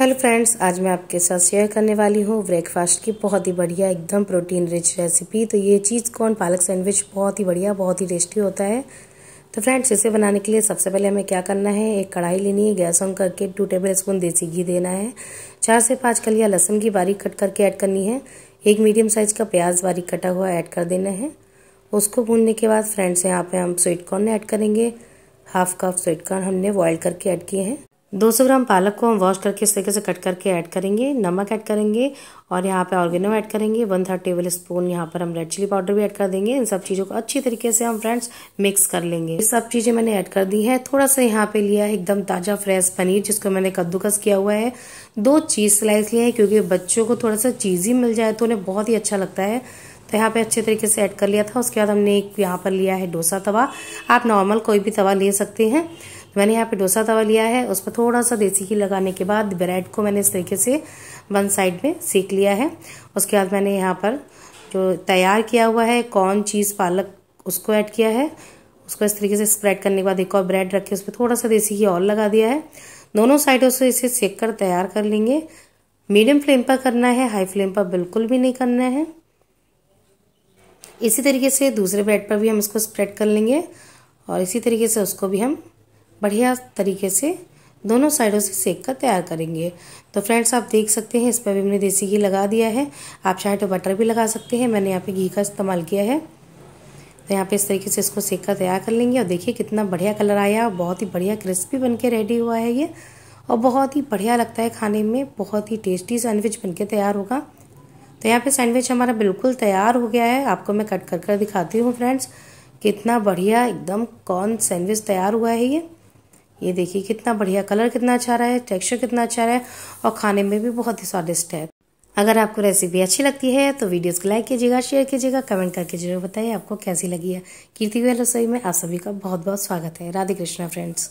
hello friends आज मैं आपके साथ शेयर करने वाली हूँ ब्रेकफास्ट की बहुत ही बढ़िया एकदम प्रोटीन रिच रेसिपी तो ये चीज़ कॉर्न पालक सैंडविच बहुत ही बढ़िया बहुत ही टेस्टी होता है तो फ्रेंड्स इसे बनाने के लिए सबसे पहले हमें क्या करना है एक कढ़ाई लेनी है गैस ऑन करके टू टेबल स्पून देसी घी देना है चार से पाँच कलिया लहसुन की बारीक कट करके ऐड करनी है एक मीडियम साइज़ का प्याज बारीक कटा हुआ ऐड कर देना है उसको भूनने के बाद फ्रेंड्स यहाँ पर हम स्वीट कॉर्न ऐड करेंगे हाफ कप स्वीट कॉर्न हमने बॉयल करके ऐड किए हैं 200 ग्राम पालक को हम वॉश करके इस तरीके से कट करके ऐड करेंगे नमक ऐड करेंगे और यहाँ पे ऑर्गेनो ऐड करेंगे वन थर्ड टेबल स्पून यहाँ पर हम रेड चिली पाउडर भी ऐड कर देंगे इन सब चीज़ों को अच्छी तरीके से हम फ्रेंड्स मिक्स कर लेंगे ये सब चीज़ें मैंने ऐड कर दी हैं थोड़ा सा यहाँ पे लिया है एकदम ताज़ा फ्रेश पनीर जिसको मैंने कद्दूकस किया हुआ है दो चीज़ स्लाइस लिए हैं क्योंकि बच्चों को थोड़ा सा चीज ही मिल जाए तो उन्हें बहुत ही अच्छा लगता है तो यहाँ पे अच्छे तरीके से ऐड कर लिया था उसके बाद हमने एक यहाँ पर लिया है डोसा तवा आप नॉर्मल कोई भी तवा ले सकते हैं मैंने यहाँ पे डोसा तवा लिया है उस पर थोड़ा सा देसी घी लगाने के बाद ब्रेड को मैंने इस तरीके से वन साइड में सेक लिया है उसके बाद मैंने यहाँ पर जो तैयार किया हुआ है कॉर्न चीज़ पालक उसको ऐड किया है उसको इस तरीके से स्प्रेड करने के बाद एक और ब्रेड रख के उस पर थोड़ा सा देसी घी और लगा दिया है दोनों साइडों से इसे सेक कर तैयार कर लेंगे मीडियम फ्लेम पर करना है हाई फ्लेम पर बिल्कुल भी नहीं करना है इसी तरीके से दूसरे ब्रेड पर भी हम इसको स्प्रेड कर लेंगे और इसी तरीके से उसको भी हम बढ़िया तरीके से दोनों साइडों से सेक कर तैयार करेंगे तो फ्रेंड्स आप देख सकते हैं इस पर भी हमने देसी घी लगा दिया है आप चाहे तो बटर भी लगा सकते हैं मैंने यहाँ पे घी का इस्तेमाल किया है तो यहाँ पे इस तरीके से इसको सेक कर तैयार कर लेंगे और देखिए कितना बढ़िया कलर आया और बहुत ही बढ़िया क्रिस्पी बन के रेडी हुआ है ये और बहुत ही बढ़िया लगता है खाने में बहुत ही टेस्टी सैंडविच बन के तैयार होगा तो यहाँ पर सैंडविच हमारा बिल्कुल तैयार हो गया है आपको मैं कट कर कर दिखाती हूँ फ्रेंड्स कितना बढ़िया एकदम कॉर्न सैंडविच तैयार हुआ है ये ये देखिए कितना बढ़िया कलर कितना अच्छा रहा है टेक्सचर कितना अच्छा रहा है और खाने में भी बहुत ही स्वादिष्ट है अगर आपको रेसिपी अच्छी लगती है तो वीडियोस को लाइक कीजिएगा शेयर कीजिएगा कमेंट करके जरूर बताइए आपको कैसी लगी है कीर्ति रसोई में आप सभी का बहुत बहुत स्वागत है राधे कृष्णा फ्रेंड्स